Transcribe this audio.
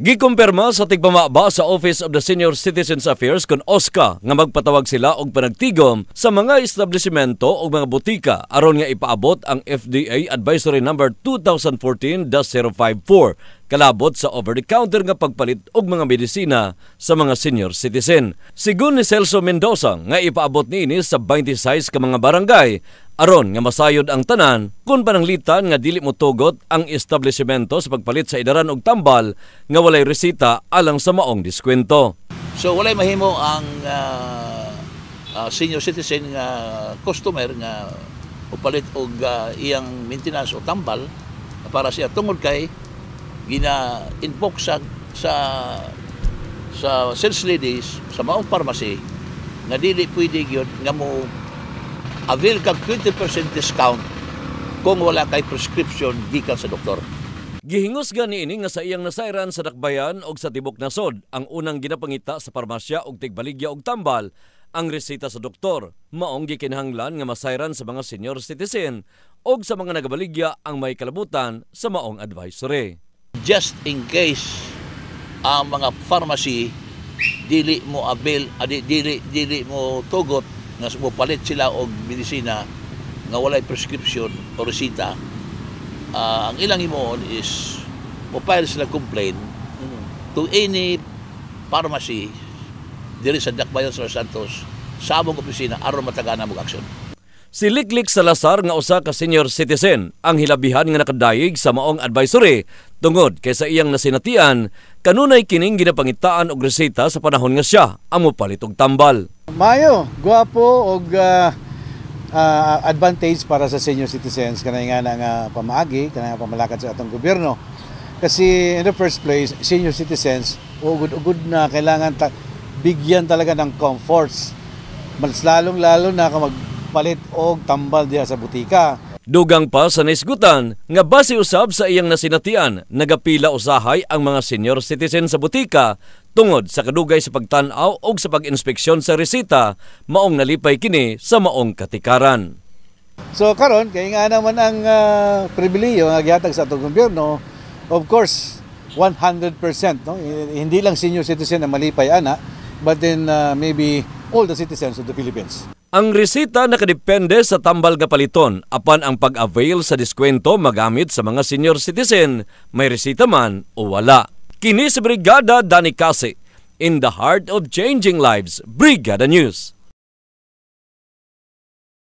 Gikumpirma sa tigpamaba sa Office of the Senior Citizens Affairs kung OSCA nga magpatawag sila og panagtigom sa mga establishmento o mga butika aron nga ipaabot ang FDA Advisory Number 2014-054 kalabot sa over-the-counter nga pagpalit og mga medisina sa mga senior citizen. Sigun ni Celso Mendoza nga ipaabot niini sa 26 ka mga barangay Aron nga masayod ang tanan, kung pananglitan nga dili mo tugot ang establishmento sa pagpalit sa idaran og tambal nga walay resita alang sa maong diskwento. So walay mahimo ang uh, uh, senior citizen nga uh, customer nga upalit og uh, iyang maintenance o tambal para siya tungod kay gina-invoke sa sa sa sales ladies sa maong pharmacy nga dili pwede gyud nga mo avail kag 20% discount kung wala kay prescription gikan sa doktor. Gihingos gani ini nga sa iyang nasayran sa Dakbayan og sa Tibok Nasod ang unang ginapangita sa parmasya og tigbaligya og tambal ang resita sa doktor maong gikinahanglan nga masayran sa mga senior citizen og sa mga nagabaligya ang may kalabutan sa maong advisory. Just in case ang mga pharmacy dili mo avail adi ah, dili dili mo tugot nga sumopalit sila og medisina nga walay prescription o resita uh, ang ilang himuon is mo-file sila complain mm-hmm. to any pharmacy diri sa Dakbayan sa Santos sa among opisina aron mataganan mo aksyon. Si Liklik Salazar nga usa ka senior citizen ang hilabihan nga nakadayig sa maong advisory tungod kay sa iyang nasinatian kanunay kining ginapangitaan og reseta sa panahon nga siya ang mopalit og tambal. Mayo, guwapo og uh, uh, advantage para sa senior citizens kanay nga nga pamaagi kanay nga pamalakad sa atong gobyerno. Kasi in the first place, senior citizens ugod-ugod na kailangan ta- bigyan talaga ng comforts. Mas lalong-lalo na kung mag palit og tambal diya sa butika. Dugang pa sa naisgutan nga base usab sa iyang nasinatian nagapila usahay ang mga senior citizen sa butika tungod sa kadugay sa pagtan-aw og sa pag-inspeksyon sa resita maong nalipay kini sa maong katikaran. So karon kay nga naman ang uh, ah, pribilehiyo nga gihatag sa atong gobyerno of course 100% no hindi lang senior citizen na malipay ana but then uh, maybe all the citizens of the Philippines. Ang resita nakadepende sa tambal nga paliton apan ang pag-avail sa diskwento magamit sa mga senior citizen, may resita man o wala. Kini sa Brigada Dani Kasi, in the heart of changing lives, Brigada News.